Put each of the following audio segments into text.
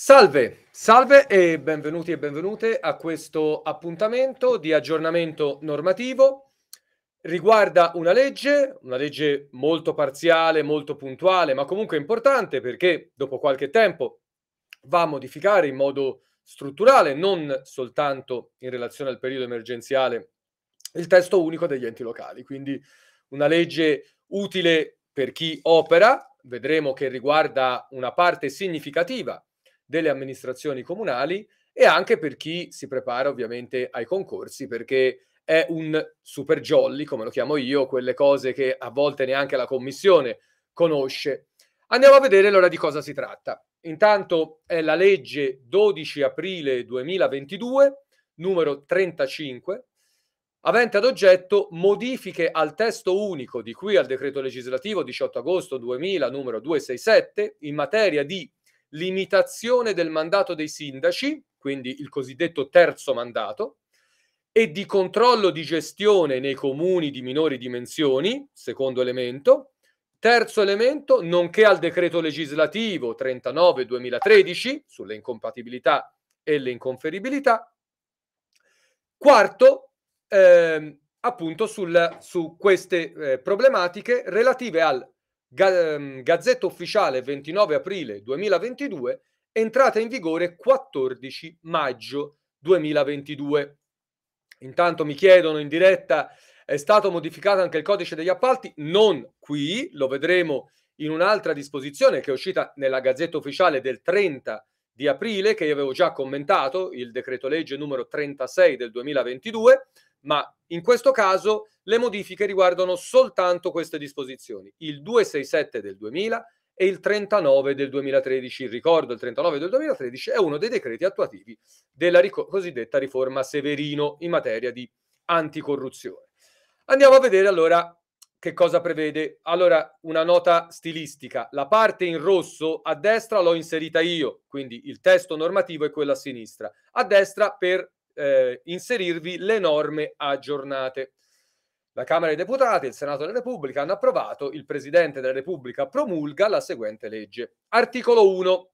Salve, salve e benvenuti e benvenute a questo appuntamento di aggiornamento normativo. Riguarda una legge, una legge molto parziale, molto puntuale, ma comunque importante perché dopo qualche tempo va a modificare in modo strutturale, non soltanto in relazione al periodo emergenziale, il testo unico degli enti locali. Quindi una legge utile per chi opera, vedremo che riguarda una parte significativa delle amministrazioni comunali e anche per chi si prepara ovviamente ai concorsi, perché è un super jolly, come lo chiamo io, quelle cose che a volte neanche la commissione conosce. Andiamo a vedere allora di cosa si tratta. Intanto è la legge 12 aprile 2022, numero 35, avente ad oggetto modifiche al testo unico di cui al decreto legislativo 18 agosto 2000 numero 267 in materia di limitazione del mandato dei sindaci, quindi il cosiddetto terzo mandato, e di controllo di gestione nei comuni di minori dimensioni, secondo elemento. Terzo elemento, nonché al decreto legislativo 39-2013 sulle incompatibilità e le inconferibilità. Quarto, eh, appunto sul, su queste eh, problematiche relative al Ehm, Gazzetta Ufficiale 29 aprile 2022, entrata in vigore 14 maggio 2022. Intanto mi chiedono in diretta, è stato modificato anche il codice degli appalti? Non qui, lo vedremo in un'altra disposizione che è uscita nella Gazzetta Ufficiale del 30 di aprile, che io avevo già commentato, il decreto legge numero 36 del 2022 ma in questo caso le modifiche riguardano soltanto queste disposizioni, il 267 del 2000 e il 39 del 2013. Ricordo, il 39 del 2013 è uno dei decreti attuativi della ric- cosiddetta riforma Severino in materia di anticorruzione. Andiamo a vedere allora che cosa prevede? Allora, una nota stilistica. La parte in rosso a destra l'ho inserita io, quindi il testo normativo è quello a sinistra. A destra per eh, inserirvi le norme aggiornate. La Camera dei Deputati e il Senato della Repubblica hanno approvato, il Presidente della Repubblica promulga la seguente legge. Articolo 1.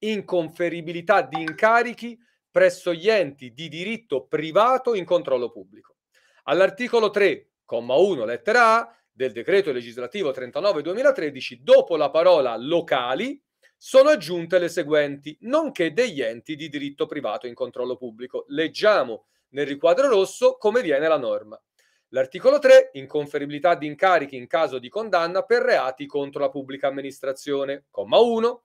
Inconferibilità di incarichi presso gli enti di diritto privato in controllo pubblico. All'articolo 3, comma 1, lettera A, del decreto legislativo 39-2013, dopo la parola locali sono aggiunte le seguenti, nonché degli enti di diritto privato in controllo pubblico. Leggiamo nel riquadro rosso come viene la norma. L'articolo 3, inconferibilità di incarichi in caso di condanna per reati contro la pubblica amministrazione. Comma 1.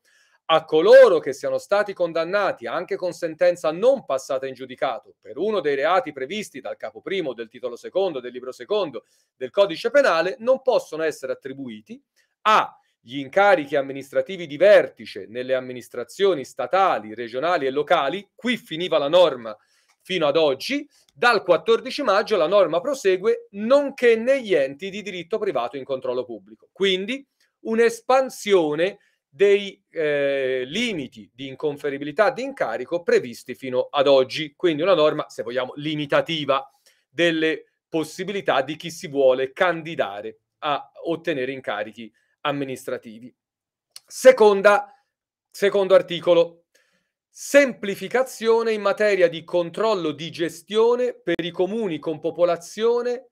A coloro che siano stati condannati anche con sentenza non passata in giudicato per uno dei reati previsti dal capo primo del titolo secondo del libro secondo del codice penale non possono essere attribuiti a gli incarichi amministrativi di vertice nelle amministrazioni statali, regionali e locali, qui finiva la norma fino ad oggi, dal 14 maggio la norma prosegue nonché negli enti di diritto privato in controllo pubblico. Quindi un'espansione dei eh, limiti di inconferibilità di incarico previsti fino ad oggi, quindi una norma, se vogliamo, limitativa delle possibilità di chi si vuole candidare a ottenere incarichi amministrativi. Seconda, secondo articolo, semplificazione in materia di controllo di gestione per i comuni con popolazione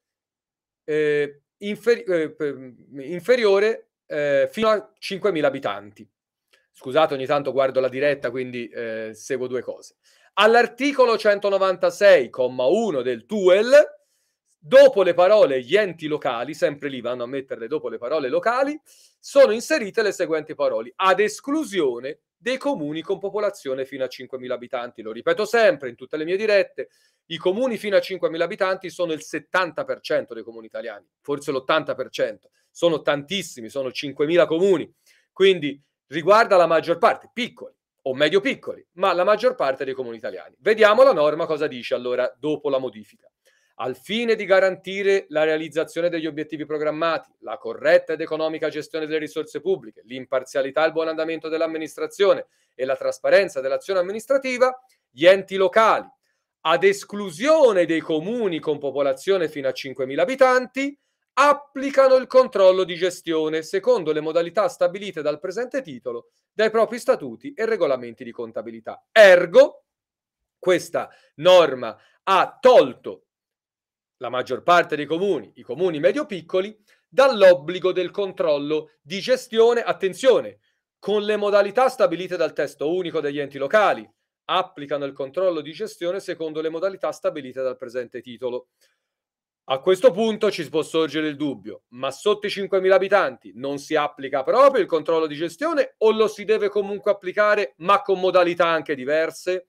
eh, inferi- eh, mm, inferiore eh, fino a 5.000 abitanti. Scusate, ogni tanto guardo la diretta, quindi eh, seguo due cose. All'articolo 196,1 del TUEL, Dopo le parole gli enti locali, sempre lì vanno a metterle dopo le parole locali, sono inserite le seguenti parole, ad esclusione dei comuni con popolazione fino a 5.000 abitanti. Lo ripeto sempre in tutte le mie dirette, i comuni fino a 5.000 abitanti sono il 70% dei comuni italiani, forse l'80%. Sono tantissimi, sono 5.000 comuni. Quindi riguarda la maggior parte, piccoli o medio piccoli, ma la maggior parte dei comuni italiani. Vediamo la norma cosa dice allora dopo la modifica al fine di garantire la realizzazione degli obiettivi programmati, la corretta ed economica gestione delle risorse pubbliche, l'imparzialità e il buon andamento dell'amministrazione e la trasparenza dell'azione amministrativa, gli enti locali, ad esclusione dei comuni con popolazione fino a 5.000 abitanti, applicano il controllo di gestione secondo le modalità stabilite dal presente titolo, dai propri statuti e regolamenti di contabilità. Ergo, questa norma ha tolto la maggior parte dei comuni, i comuni medio-piccoli, dall'obbligo del controllo di gestione, attenzione, con le modalità stabilite dal testo unico degli enti locali, applicano il controllo di gestione secondo le modalità stabilite dal presente titolo. A questo punto ci può sorgere il dubbio, ma sotto i 5.000 abitanti non si applica proprio il controllo di gestione o lo si deve comunque applicare ma con modalità anche diverse,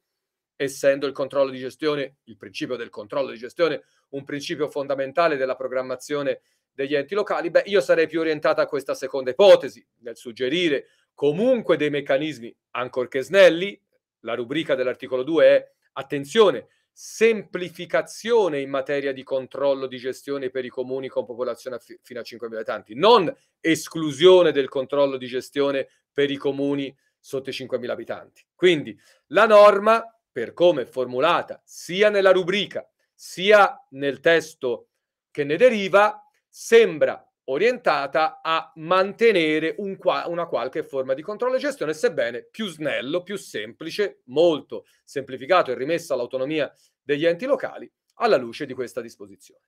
essendo il controllo di gestione, il principio del controllo di gestione un principio fondamentale della programmazione degli enti locali, beh, io sarei più orientata a questa seconda ipotesi, nel suggerire comunque dei meccanismi, ancorché snelli, la rubrica dell'articolo 2 è attenzione, semplificazione in materia di controllo di gestione per i comuni con popolazione fi- fino a 5.000 abitanti, non esclusione del controllo di gestione per i comuni sotto i 5.000 abitanti. Quindi la norma, per come è formulata, sia nella rubrica sia nel testo che ne deriva, sembra orientata a mantenere un qua, una qualche forma di controllo e gestione, sebbene più snello, più semplice, molto semplificato e rimessa all'autonomia degli enti locali alla luce di questa disposizione.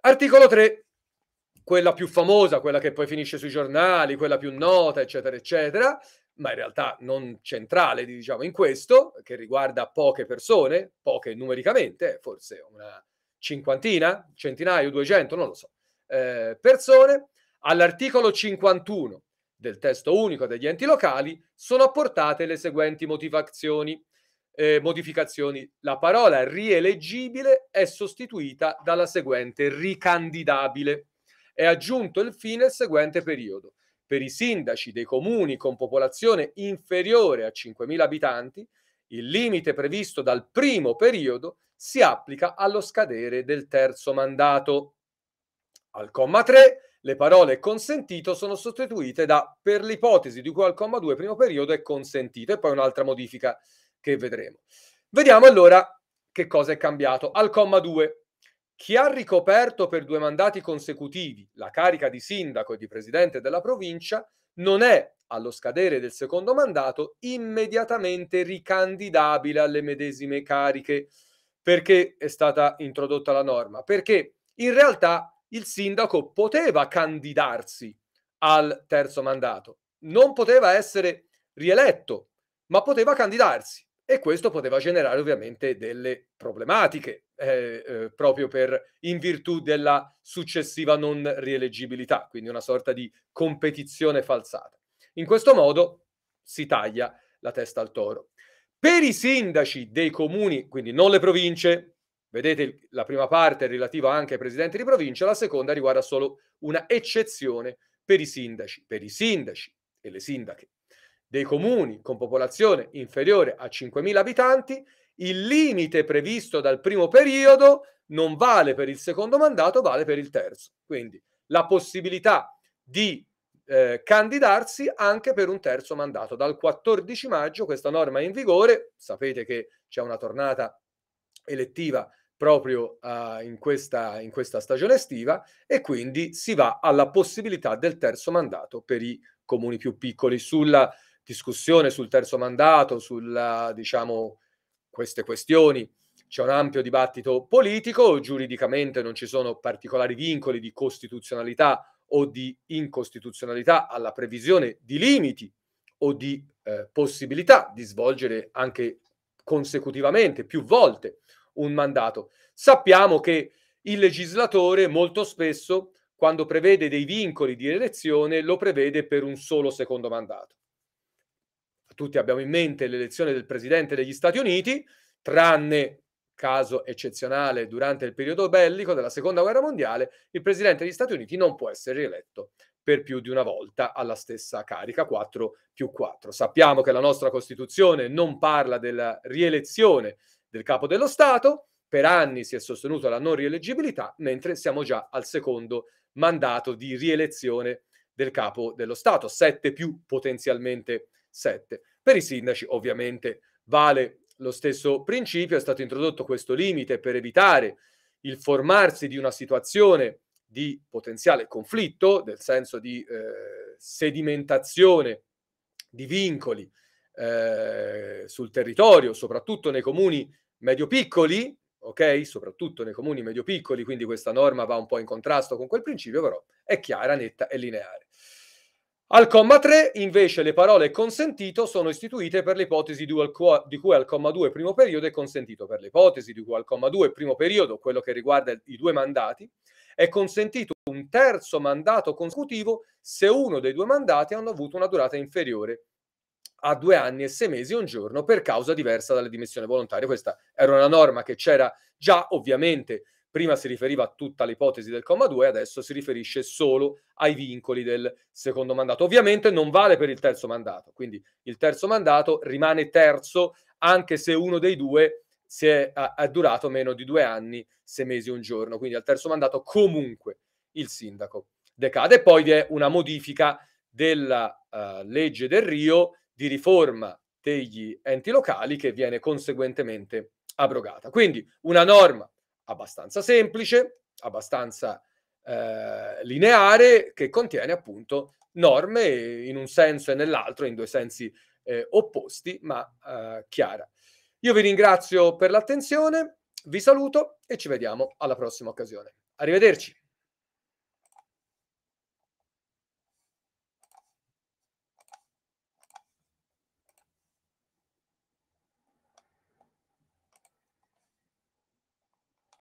Articolo 3, quella più famosa, quella che poi finisce sui giornali, quella più nota, eccetera, eccetera, ma in realtà non centrale, diciamo, in questo, che riguarda poche persone, poche numericamente, forse una cinquantina, centinaio, duecento, non lo so, eh, persone, all'articolo 51 del testo unico degli enti locali sono apportate le seguenti motivazioni. Eh, modificazioni. La parola rieleggibile è sostituita dalla seguente ricandidabile. È aggiunto infine il seguente periodo per i sindaci dei comuni con popolazione inferiore a 5.000 abitanti, il limite previsto dal primo periodo si applica allo scadere del terzo mandato. Al comma 3 le parole consentito sono sostituite da per l'ipotesi di cui al comma 2 primo periodo è consentito e poi un'altra modifica che vedremo. Vediamo allora che cosa è cambiato. Al comma 2 chi ha ricoperto per due mandati consecutivi la carica di sindaco e di presidente della provincia non è, allo scadere del secondo mandato, immediatamente ricandidabile alle medesime cariche. Perché è stata introdotta la norma? Perché in realtà il sindaco poteva candidarsi al terzo mandato, non poteva essere rieletto, ma poteva candidarsi e questo poteva generare ovviamente delle problematiche eh, eh, proprio per, in virtù della successiva non rieleggibilità, quindi una sorta di competizione falsata. In questo modo si taglia la testa al toro. Per i sindaci dei comuni, quindi non le province, vedete la prima parte è relativa anche ai presidenti di provincia, la seconda riguarda solo una eccezione per i sindaci. Per i sindaci e le sindache dei comuni con popolazione inferiore a 5.000 abitanti, il limite previsto dal primo periodo non vale per il secondo mandato, vale per il terzo. Quindi la possibilità di eh, candidarsi anche per un terzo mandato. Dal 14 maggio questa norma è in vigore, sapete che c'è una tornata elettiva proprio uh, in, questa, in questa stagione estiva e quindi si va alla possibilità del terzo mandato per i comuni più piccoli. Sulla discussione sul terzo mandato, su diciamo, queste questioni. C'è un ampio dibattito politico, giuridicamente non ci sono particolari vincoli di costituzionalità o di incostituzionalità alla previsione di limiti o di eh, possibilità di svolgere anche consecutivamente, più volte, un mandato. Sappiamo che il legislatore molto spesso, quando prevede dei vincoli di elezione, lo prevede per un solo secondo mandato tutti abbiamo in mente l'elezione del presidente degli Stati Uniti, tranne caso eccezionale durante il periodo bellico della seconda guerra mondiale, il presidente degli Stati Uniti non può essere rieletto per più di una volta alla stessa carica, 4 più 4. Sappiamo che la nostra Costituzione non parla della rielezione del capo dello Stato, per anni si è sostenuta la non rieleggibilità, mentre siamo già al secondo mandato di rielezione del capo dello Stato, 7 più potenzialmente 7. Per i sindaci ovviamente vale lo stesso principio, è stato introdotto questo limite per evitare il formarsi di una situazione di potenziale conflitto, nel senso di eh, sedimentazione di vincoli eh, sul territorio, soprattutto nei comuni medio-piccoli, ok? Soprattutto nei comuni medio-piccoli, quindi questa norma va un po' in contrasto con quel principio, però è chiara, netta e lineare. Al comma 3, invece, le parole consentito sono istituite per l'ipotesi di, cui al comma 2 primo periodo è consentito per l'ipotesi di cui al comma 2 primo periodo, quello che riguarda i due mandati, è consentito un terzo mandato consecutivo se uno dei due mandati hanno avuto una durata inferiore a due anni e sei mesi e un giorno per causa diversa dalla dimissione volontaria. Questa era una norma che c'era già ovviamente prima si riferiva a tutta l'ipotesi del comma 2, adesso si riferisce solo ai vincoli del secondo mandato. Ovviamente non vale per il terzo mandato, quindi il terzo mandato rimane terzo anche se uno dei due si è, ha, ha durato meno di due anni, sei mesi e un giorno. Quindi al terzo mandato comunque il sindaco decade. Poi vi è una modifica della uh, legge del Rio di riforma degli enti locali che viene conseguentemente abrogata. Quindi una norma abbastanza semplice, abbastanza eh, lineare, che contiene appunto norme in un senso e nell'altro, in due sensi eh, opposti, ma eh, chiara. Io vi ringrazio per l'attenzione, vi saluto e ci vediamo alla prossima occasione. Arrivederci.